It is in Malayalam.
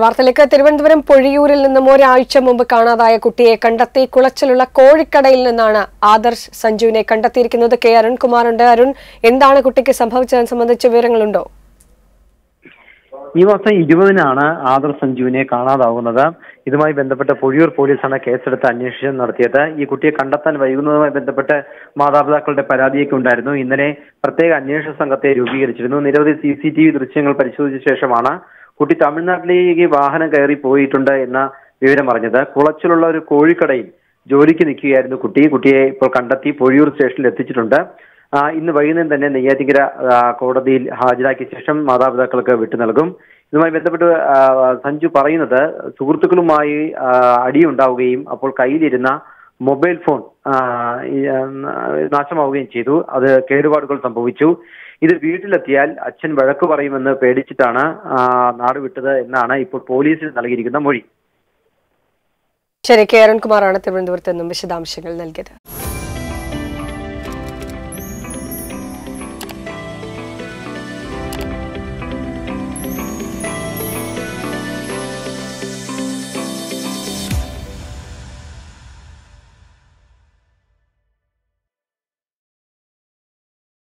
വാർത്തയിലേക്ക് തിരുവനന്തപുരം പൊഴിയൂരിൽ നിന്നും ഒരാഴ്ച മുമ്പ് കാണാതായ കുട്ടിയെ കണ്ടെത്തി കുളച്ചിലുള്ള കോഴിക്കടയിൽ നിന്നാണ് ആദർശ് സഞ്ജുവിനെ കണ്ടെത്തിയിരിക്കുന്നത് കെ അരുൺകുമാറുണ്ട് അരുൺ എന്താണ് കുട്ടിക്ക് സംഭവിച്ചത് സംബന്ധിച്ച വിവരങ്ങളുണ്ടോ ഈ മാസം ഇരുപതിനാണ് ആദർ സഞ്ജുവിനെ കാണാതാവുന്നത് ഇതുമായി ബന്ധപ്പെട്ട് പൊഴിയൂർ പോലീസാണ് കേസെടുത്ത് അന്വേഷണം നടത്തിയത് ഈ കുട്ടിയെ കണ്ടെത്താൻ വൈകുന്നതുമായി ബന്ധപ്പെട്ട് മാതാപിതാക്കളുടെ പരാതിയൊക്കെ ഉണ്ടായിരുന്നു ഇന്നലെ പ്രത്യേക അന്വേഷണ സംഘത്തെ രൂപീകരിച്ചിരുന്നു നിരവധി സി ദൃശ്യങ്ങൾ പരിശോധിച്ച ശേഷമാണ് കുട്ടി തമിഴ്നാട്ടിലേക്ക് വാഹനം കയറി പോയിട്ടുണ്ട് എന്ന വിവരം പറഞ്ഞത് കുളച്ചിലുള്ള ഒരു കോഴിക്കടയിൽ ജോലിക്ക് നിൽക്കുകയായിരുന്നു കുട്ടി കുട്ടിയെ ഇപ്പോൾ കണ്ടെത്തി പൊഴിയൂർ സ്റ്റേഷനിൽ എത്തിച്ചിട്ടുണ്ട് ഇന്ന് വൈകുന്നേരം തന്നെ നെയ്യാറ്റിങ്കര കോടതിയിൽ ഹാജരാക്കിയ ശേഷം മാതാപിതാക്കൾക്ക് വിട്ടു നൽകും ഇതുമായി ബന്ധപ്പെട്ട് സഞ്ജു പറയുന്നത് സുഹൃത്തുക്കളുമായി അടിയുണ്ടാവുകയും അപ്പോൾ കയ്യിലിരുന്ന മൊബൈൽ ഫോൺ നാശമാവുകയും ചെയ്തു അത് കേടുപാടുകൾ സംഭവിച്ചു ഇത് വീട്ടിലെത്തിയാൽ അച്ഛൻ വഴക്ക് പറയുമെന്ന് പേടിച്ചിട്ടാണ് നാട് വിട്ടത് എന്നാണ് ഇപ്പോൾ പോലീസിൽ നൽകിയിരിക്കുന്ന മൊഴി ശരി കേരൺകുമാറാണ് തിരുവനന്തപുരത്ത് നിന്നും വിശദാംശങ്ങൾ നൽകിയത്